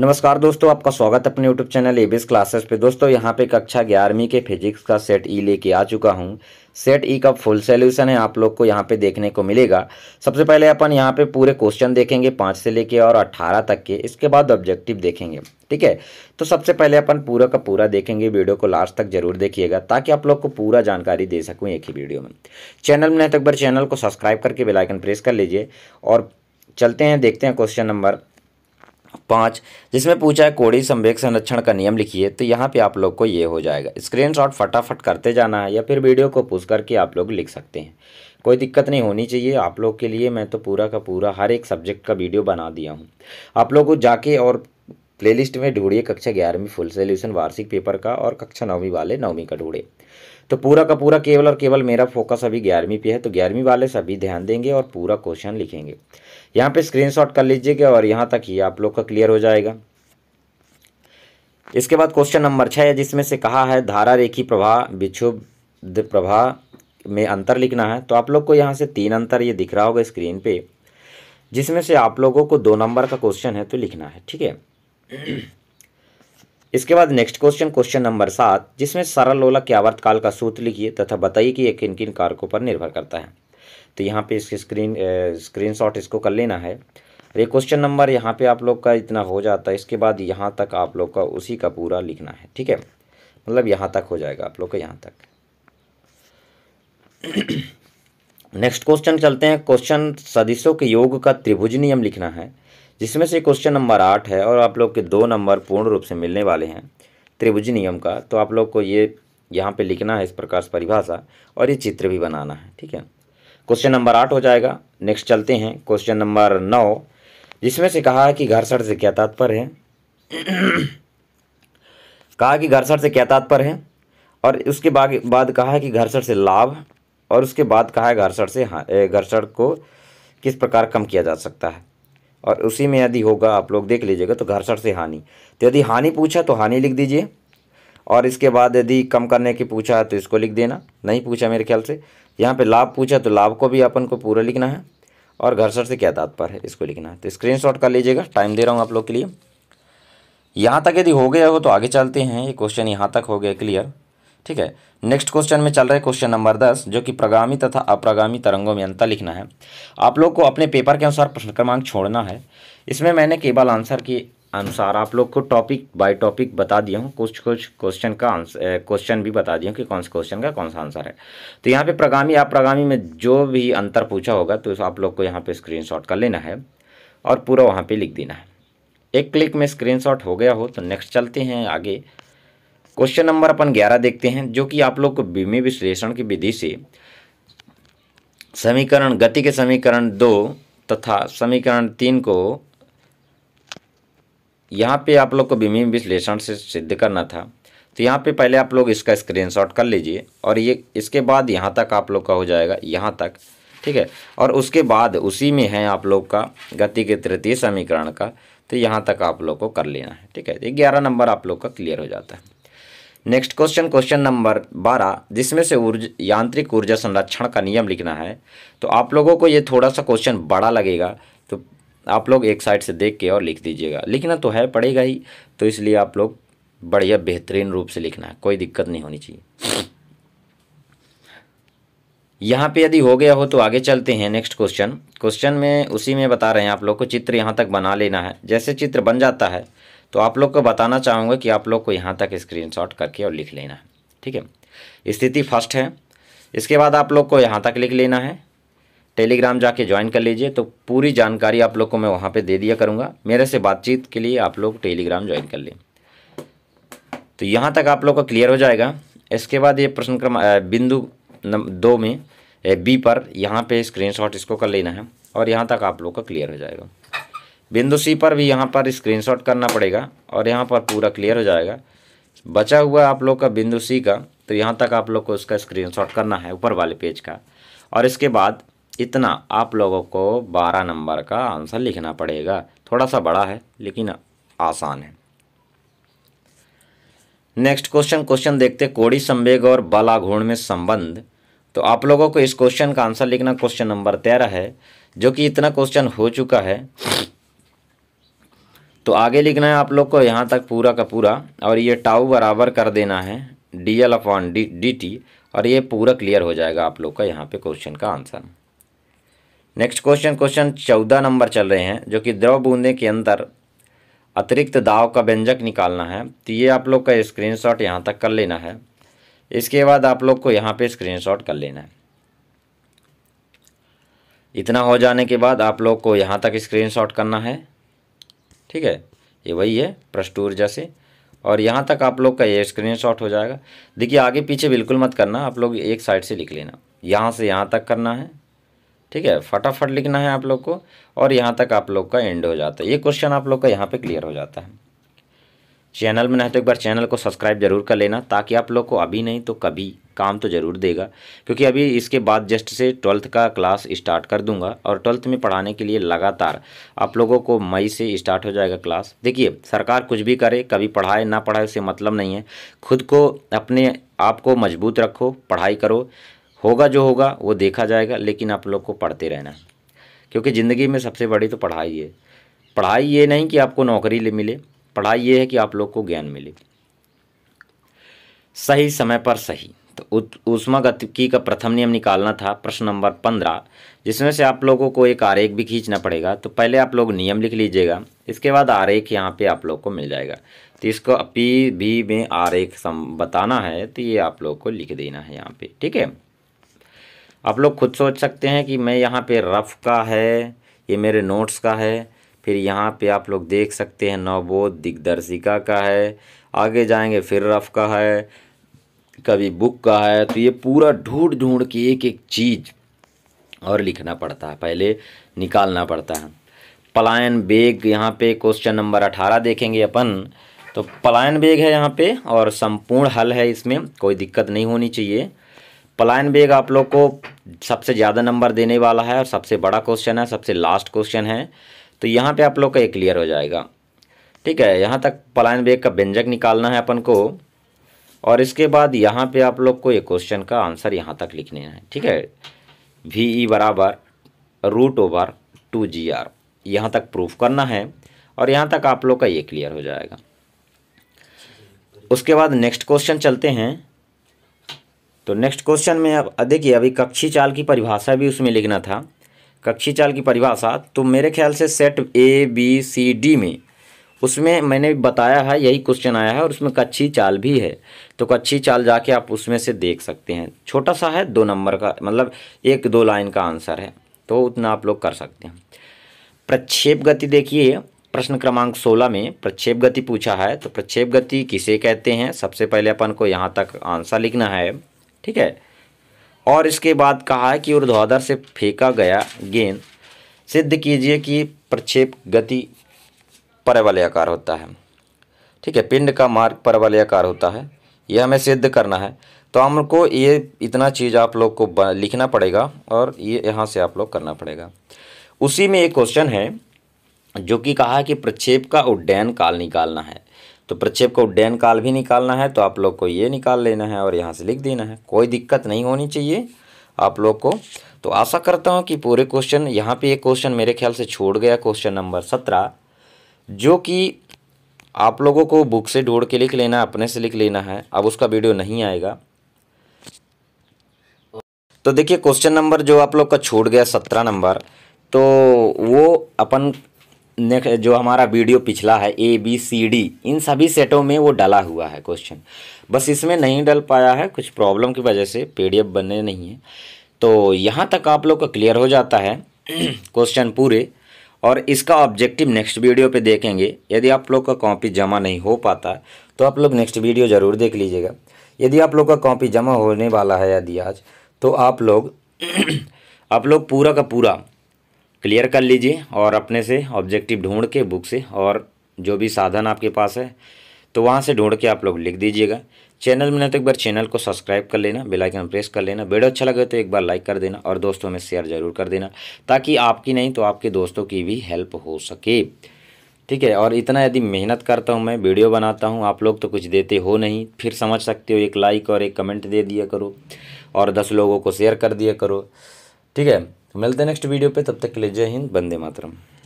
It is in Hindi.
नमस्कार दोस्तों आपका स्वागत अपने यूट्यूब चैनल एबीएस क्लासेस पे दोस्तों यहाँ पे कक्षा ग्यारहवीं के फिजिक्स का सेट ई e लेके आ चुका हूँ सेट ई e का फुल सोल्यूशन है आप लोग को यहाँ पे देखने को मिलेगा सबसे पहले अपन यहाँ पे पूरे क्वेश्चन देखेंगे पाँच से लेके और अट्ठारह तक के इसके बाद ऑब्जेक्टिव देखेंगे ठीक है तो सबसे पहले अपन पूरा का पूरा देखेंगे वीडियो को लास्ट तक जरूर देखिएगा ताकि आप लोग को पूरा जानकारी दे सकूँ एक ही वीडियो में चैनल में तक बार चैनल को सब्सक्राइब करके बेलाइकन प्रेस कर लीजिए और चलते हैं देखते हैं क्वेश्चन नंबर पाँच जिसमें पूछा है कोड़ी संवेक संरक्षण का नियम लिखिए तो यहाँ पे आप लोग को ये हो जाएगा स्क्रीनशॉट फटाफट करते जाना है या फिर वीडियो को पूछ करके आप लोग लिख सकते हैं कोई दिक्कत नहीं होनी चाहिए आप लोग के लिए मैं तो पूरा का पूरा हर एक सब्जेक्ट का वीडियो बना दिया हूँ आप लोग को जाके और प्लेलिस्ट में ढूंढिए कक्षा ग्यारहवीं फुल सोल्यूशन वार्षिक पेपर का और कक्षा नौवीं वाले नौवीं का ढूंढे तो पूरा का पूरा केवल और केवल मेरा फोकस अभी ग्यारहवीं पे है तो ग्यारहवीं वाले सभी ध्यान देंगे और पूरा क्वेश्चन लिखेंगे यहाँ पे स्क्रीनशॉट कर लीजिएगा और यहाँ तक ही आप लोग का क्लियर हो जाएगा इसके बाद क्वेश्चन नंबर छः है जिसमें से कहा है धारा रेखी प्रभा विक्षुब्ध प्रभा में अंतर लिखना है तो आप लोग को यहाँ से तीन अंतर ये दिख रहा होगा स्क्रीन पे जिसमें से आप लोगों को दो नंबर का क्वेश्चन है तो लिखना है ठीक है इसके बाद नेक्स्ट क्वेश्चन क्वेश्चन नंबर सात जिसमें सरल लोलक के आवर्त काल का सूत्र लिखिए तथा बताइए कि यह किन किन कारकों पर निर्भर करता है तो यहाँ पे इसके स्क्रीन स्क्रीन शॉट इसको कर लेना है ये क्वेश्चन नंबर यहाँ पे आप लोग का इतना हो जाता है इसके बाद यहाँ तक आप लोग का उसी का पूरा लिखना है ठीक है मतलब यहाँ तक हो जाएगा आप लोग का यहाँ तक नेक्स्ट क्वेश्चन चलते हैं क्वेश्चन सदिशों के योग का त्रिभुज नियम लिखना है जिसमें से क्वेश्चन नंबर आठ है और आप लोग के दो नंबर पूर्ण रूप से मिलने वाले हैं त्रिभुज नियम का तो आप लोग को ये यहाँ पे लिखना है इस प्रकार से परिभाषा और ये चित्र भी बनाना है ठीक है क्वेश्चन नंबर आठ हो जाएगा नेक्स्ट चलते हैं क्वेश्चन नंबर नौ जिसमें से कहा है कि घर्षण से क्या तात्पर्य है कहा कि घर्षण से क्या तात्पर्य है और उसके बाद बाद कहा है कि घर्षण से लाभ और उसके बाद कहा है घर्षण से घर्षण को किस प्रकार कम किया जा सकता है और उसी में यदि होगा आप लोग देख लीजिएगा तो घरसठ से हानि तो यदि हानि पूछा तो हानि लिख दीजिए और इसके बाद यदि कम करने की पूछा तो इसको लिख देना नहीं पूछा मेरे ख्याल से यहाँ पे लाभ पूछा तो लाभ को भी अपन को पूरा लिखना है और घर्षण से क्या तात्पर्य है इसको लिखना है तो स्क्रीन कर लीजिएगा टाइम दे रहा हूँ आप लोग के लिए यहाँ तक यदि हो गया हो तो आगे चलते हैं ये क्वेश्चन यहाँ तक हो गया क्लियर ठीक है नेक्स्ट क्वेश्चन में चल रहे क्वेश्चन नंबर दस जो कि प्रगामी तथा अप्रगामी तरंगों में अंतर लिखना है आप लोग को अपने पेपर के अनुसार प्रश्न क्रमांक छोड़ना है इसमें मैंने केवल आंसर के अनुसार आप लोग को टॉपिक बाय टॉपिक बता दिया हूँ कुछ कुछ क्वेश्चन का आंसर क्वेश्चन भी बता दिया हूँ कि कौन से क्वेश्चन का कौन सा आंसर है तो यहाँ पे प्रगामी अप्रगामी में जो भी अंतर पूछा होगा तो आप लोग को यहाँ पे स्क्रीनशॉट कर लेना है और पूरा वहाँ पे लिख देना है एक क्लिक में स्क्रीनशॉट हो गया हो तो नेक्स्ट चलते हैं आगे क्वेश्चन नंबर अपन ग्यारह देखते हैं जो कि आप लोग को बीमे विश्लेषण की विधि से समीकरण गति के समीकरण दो तथा समीकरण तीन को यहाँ पे आप लोग को बीमे विश्लेषण से सिद्ध करना था तो यहाँ पे पहले आप लोग इसका स्क्रीनशॉट कर लीजिए और ये इसके बाद यहाँ तक आप लोग का हो जाएगा यहाँ तक ठीक है और उसके बाद उसी में है आप लोग का गति के तृतीय समीकरण का तो यहाँ तक आप लोग को कर लेना है ठीक है ये ग्यारह नंबर आप लोग का क्लियर हो जाता है नेक्स्ट क्वेश्चन क्वेश्चन नंबर बारह जिसमें से ऊर्जा यांत्रिक ऊर्जा संरक्षण का नियम लिखना है तो आप लोगों को ये थोड़ा सा क्वेश्चन बड़ा लगेगा तो आप लोग एक साइड से देख के और लिख दीजिएगा लिखना तो है पड़ेगा ही तो इसलिए आप लोग बढ़िया बेहतरीन रूप से लिखना है कोई दिक्कत नहीं होनी चाहिए यहाँ पे यदि हो गया हो तो आगे चलते हैं नेक्स्ट क्वेश्चन क्वेश्चन में उसी में बता रहे हैं आप लोग को चित्र यहाँ तक बना लेना है जैसे चित्र बन जाता है तो आप लोग को बताना चाहूँगा कि आप लोग को यहाँ तक स्क्रीनशॉट करके और लिख लेना है ठीक है स्थिति फर्स्ट है इसके बाद आप लोग को यहाँ तक लिख लेना है टेलीग्राम जाके ज्वाइन कर लीजिए तो पूरी जानकारी आप लोग को मैं वहाँ पे दे दिया करूँगा मेरे से बातचीत के लिए आप लोग टेलीग्राम ज्वाइन कर लें तो यहाँ तक आप लोग का क्लियर हो जाएगा इसके बाद ये प्रश्न क्रम बिंदु दो में बी पर यहाँ पे स्क्रीनशॉट इसको कर लेना है और यहाँ तक आप लोग का क्लियर हो जाएगा बिंदु सी पर भी यहाँ पर स्क्रीनशॉट करना पड़ेगा और यहाँ पर पूरा क्लियर हो जाएगा बचा हुआ आप लोग का बिंदु सी का तो यहाँ तक आप लोग को उसका स्क्रीनशॉट करना है ऊपर वाले पेज का और इसके बाद इतना आप लोगों को बारह नंबर का आंसर लिखना पड़ेगा थोड़ा सा बड़ा है लेकिन आसान है नेक्स्ट क्वेश्चन क्वेश्चन देखते कोड़ी संवेग और बलाघूर्ण में संबंध तो आप लोगों को इस क्वेश्चन का आंसर लिखना क्वेश्चन नंबर तेरह है जो कि इतना क्वेश्चन हो चुका है तो आगे लिखना है आप लोग को यहाँ तक पूरा का पूरा और ये टाउ बराबर कर देना है D L upon D D T और ये पूरा क्लियर हो जाएगा आप लोग का यहाँ पे क्वेश्चन का आंसर नेक्स्ट क्वेश्चन क्वेश्चन चौदह नंबर चल रहे हैं जो कि द्रव बूंदे के अंदर अतिरिक्त दाव का व्यंजक निकालना है तो ये आप लोग का स्क्रीन शॉट यहाँ तक कर लेना है इसके बाद आप लोग को यहाँ पे स्क्रीन शॉट कर लेना है इतना हो जाने के बाद आप लोग को यहाँ तक स्क्रीन शॉट करना है ठीक है ये वही है पृष्ठ ऊर्जा से और यहाँ तक आप लोग का ये स्क्रीन हो जाएगा देखिए आगे पीछे बिल्कुल मत करना आप लोग एक साइड से लिख लेना यहाँ से यहाँ तक करना है ठीक है फटाफट लिखना है आप लोग को और यहाँ तक आप लोग का एंड हो जाता है ये क्वेश्चन आप लोग का यहाँ पे क्लियर हो जाता है चैनल में नहीं तो एक बार चैनल को सब्सक्राइब जरूर कर लेना ताकि आप लोग को अभी नहीं तो कभी काम तो ज़रूर देगा क्योंकि अभी इसके बाद जस्ट से ट्वेल्थ का क्लास स्टार्ट कर दूंगा और ट्वेल्थ में पढ़ाने के लिए लगातार आप लोगों को मई से स्टार्ट हो जाएगा क्लास देखिए सरकार कुछ भी करे कभी पढ़ाए ना पढ़ाए उससे मतलब नहीं है खुद को अपने आप को मजबूत रखो पढ़ाई करो होगा जो होगा वो देखा जाएगा लेकिन आप लोग को पढ़ते रहना क्योंकि ज़िंदगी में सबसे बड़ी तो पढ़ाई है पढ़ाई ये नहीं कि आपको नौकरी मिले पढ़ाई ये है कि आप लोग को ज्ञान मिले सही समय पर सही तो गतिकी का प्रथम नियम निकालना था प्रश्न नंबर पंद्रह जिसमें से आप लोगों को एक आरेख भी खींचना पड़ेगा तो पहले आप लोग नियम लिख लीजिएगा इसके बाद आरेख यहाँ पे आप लोग को मिल जाएगा तो इसको अपी भी में आरेख सम बताना है तो ये आप लोग को लिख देना है यहाँ पे ठीक है आप लोग खुद सोच सकते हैं कि मैं यहाँ पे रफ़ का है ये मेरे नोट्स का है फिर यहाँ पे आप लोग देख सकते हैं नवबोध दिग्दर्शिका का है आगे जाएंगे फिर रफ़ का है कभी बुक का है तो ये पूरा ढूंढ ढूंढ के एक एक चीज़ और लिखना पड़ता है पहले निकालना पड़ता है पलायन बेग यहाँ पे क्वेश्चन नंबर अठारह देखेंगे अपन तो पलायन बेग है यहाँ पे और संपूर्ण हल है इसमें कोई दिक्कत नहीं होनी चाहिए पलायन बेग आप लोग को सबसे ज़्यादा नंबर देने वाला है और सबसे बड़ा क्वेश्चन है सबसे लास्ट क्वेश्चन है तो यहाँ पे आप लोग का ये क्लियर हो जाएगा ठीक है यहाँ तक पलायन बेग का व्यंजक निकालना है अपन को और इसके बाद यहाँ पे आप लोग को ये क्वेश्चन का आंसर यहाँ तक लिखने हैं ठीक है वी ई e बराबर root over two G R यहाँ तक प्रूफ करना है और यहाँ तक आप लोग का ये क्लियर हो जाएगा उसके बाद नेक्स्ट क्वेश्चन चलते हैं तो नेक्स्ट क्वेश्चन में अब देखिए अभी कक्षी चाल की परिभाषा भी उसमें लिखना था कक्षी चाल की परिभाषा तो मेरे ख्याल से set A B C D में उसमें मैंने बताया है यही क्वेश्चन आया है और उसमें कच्ची चाल भी है तो कच्ची चाल जाके आप उसमें से देख सकते हैं छोटा सा है दो नंबर का मतलब एक दो लाइन का आंसर है तो उतना आप लोग कर सकते हैं प्रक्षेप गति देखिए प्रश्न क्रमांक 16 में प्रक्षेप गति पूछा है तो प्रक्षेप गति किसे कहते हैं सबसे पहले अपन को यहाँ तक आंसर लिखना है ठीक है और इसके बाद कहा है कि ऊर्ध्वाधर से फेंका गया गेंद सिद्ध कीजिए कि प्रक्षेप गति परवलयाकार होता है ठीक है पिंड का मार्ग परवलयाकार होता है यह हमें सिद्ध करना है तो हमको ये इतना चीज़ आप लोग को लिखना पड़ेगा और ये यहाँ से आप लोग करना पड़ेगा उसी में एक क्वेश्चन है जो कि कहा है कि प्रक्षेप का उड्डयन काल निकालना है तो प्रक्षेप का उड्डयन काल भी निकालना है तो आप लोग को ये निकाल लेना है और यहाँ से लिख देना है कोई दिक्कत नहीं होनी चाहिए आप लोग को तो आशा करता हूँ कि पूरे क्वेश्चन यहाँ पे एक क्वेश्चन मेरे ख्याल से छोड़ गया क्वेश्चन नंबर सत्रह जो कि आप लोगों को बुक से ढूंढ के लिख लेना अपने से लिख लेना है अब उसका वीडियो नहीं आएगा तो देखिए क्वेश्चन नंबर जो आप लोग का छूट गया सत्रह नंबर तो वो अपन ने जो हमारा वीडियो पिछला है ए बी सी डी इन सभी सेटों में वो डाला हुआ है क्वेश्चन बस इसमें नहीं डल पाया है कुछ प्रॉब्लम की वजह से पी बनने नहीं है तो यहाँ तक आप लोग का क्लियर हो जाता है क्वेश्चन पूरे और इसका ऑब्जेक्टिव नेक्स्ट वीडियो पे देखेंगे यदि आप लोग का कॉपी जमा नहीं हो पाता है तो आप लोग नेक्स्ट वीडियो ज़रूर देख लीजिएगा यदि आप लोग का कॉपी जमा होने वाला है यदि आज तो आप लोग आप लोग पूरा का पूरा क्लियर कर लीजिए और अपने से ऑब्जेक्टिव ढूंढ के बुक से और जो भी साधन आपके पास है तो वहाँ से ढूंढ के आप लोग लिख दीजिएगा चैनल में न तो एक बार चैनल को सब्सक्राइब कर लेना बेल आइकन प्रेस कर लेना वीडियो अच्छा लगे तो एक बार लाइक कर देना और दोस्तों में शेयर ज़रूर कर देना ताकि आपकी नहीं तो आपके दोस्तों की भी हेल्प हो सके ठीक है और इतना यदि मेहनत करता हूँ मैं वीडियो बनाता हूँ आप लोग तो कुछ देते हो नहीं फिर समझ सकते हो एक लाइक और एक कमेंट दे दिया करो और दस लोगों को शेयर कर दिया करो ठीक है मिलते हैं नेक्स्ट वीडियो पे तब तक के लिए जय हिंद बंदे मातरम